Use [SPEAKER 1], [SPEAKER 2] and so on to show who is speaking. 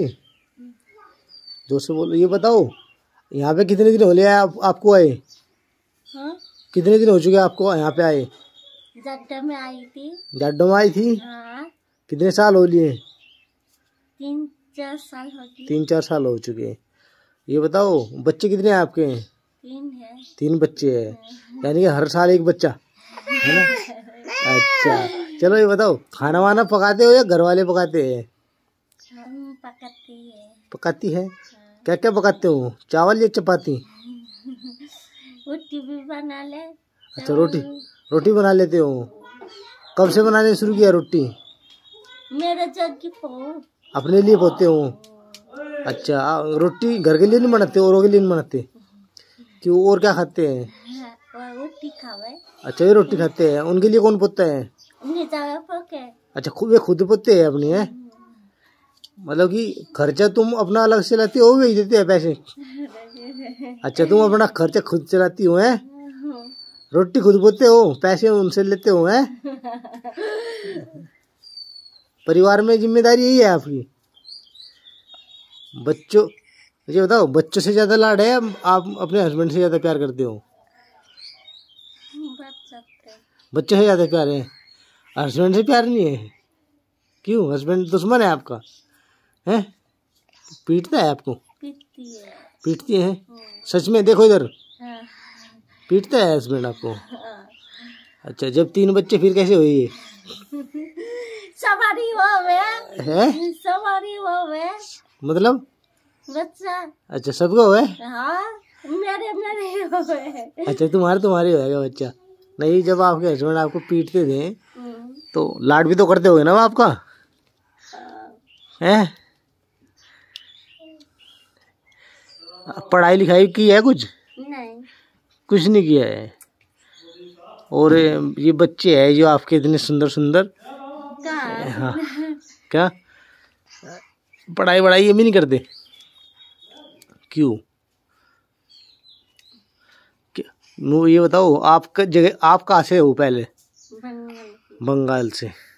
[SPEAKER 1] दोस्तों से बोलो ये बताओ यहाँ पे कितने दिन हो लिया आप, आपको आए हा? कितने दिन हो चुके आपको यहाँ पे आए में आई थी जाड्डो में आई थी हाँ। कितने साल हो लिए तीन चार साल हो तीन चार साल हो चुके ये बताओ बच्चे कितने हैं आपके तीन है तीन बच्चे हैं हाँ। यानी कि हर साल एक बच्चा है ना अच्छा चलो ये बताओ खाना वाना पकाते हो या घर वाले पकाते हैं पकाती है पकाती है हाँ। क्या क्या पकाते हो चावल या चपाती रोटी भी बना ले अच्छा रोटी रोटी बना लेते हो कब से बनाने शुरू किया रोटी मेरे अपने लिए बोते हो अच्छा रोटी घर के लिए नहीं बनाते और के लिए नहीं बनाते क्यों और क्या खाते हैं हाँ, रोटी खावे अच्छा ये रोटी खाते हैं उनके लिए कौन पोता है अच्छा वे खुद पोते हैं अपनी है मतलब कि खर्चा तुम अपना अलग से लाती हो भेज देते हैं पैसे अच्छा तुम अपना खर्चा खुद चलाती हो हैं रोटी खुद बोते हो पैसे उनसे लेते हो है परिवार में जिम्मेदारी यही है आपकी बच्चों मुझे बताओ बच्चों से ज़्यादा लाड है आप अपने हस्बैंड से ज़्यादा प्यार करते हो बच्चों से ज़्यादा प्यार है हस्बैंड से प्यार नहीं है क्यों हस्बैंड दुश्मन है आपका है पीटता है आपको पीटती है हाँ। सच में देखो इधर हाँ। पीटता है हस्बैंड आपको हाँ। अच्छा जब तीन बच्चे फिर कैसे हुई है सवारी हुआ है सवारी हुआ मतलब बच्चा अच्छा सबको हुआ है मेरे मेरे अच्छा तुम्हारे तुम्हारे होएगा बच्चा नहीं जब आपके हस्बैंड आपको पीटते थे तो लाड भी तो करते हो ना वो आपका है पढ़ाई लिखाई की है कुछ नहीं कुछ नहीं किया है और ये बच्चे है जो आपके इतने सुंदर सुंदर हाँ क्या पढ़ाई वढ़ाई ये भी नहीं करते क्यों ये बताओ आपका जगह आप कहाँ से हो पहले बंगाल से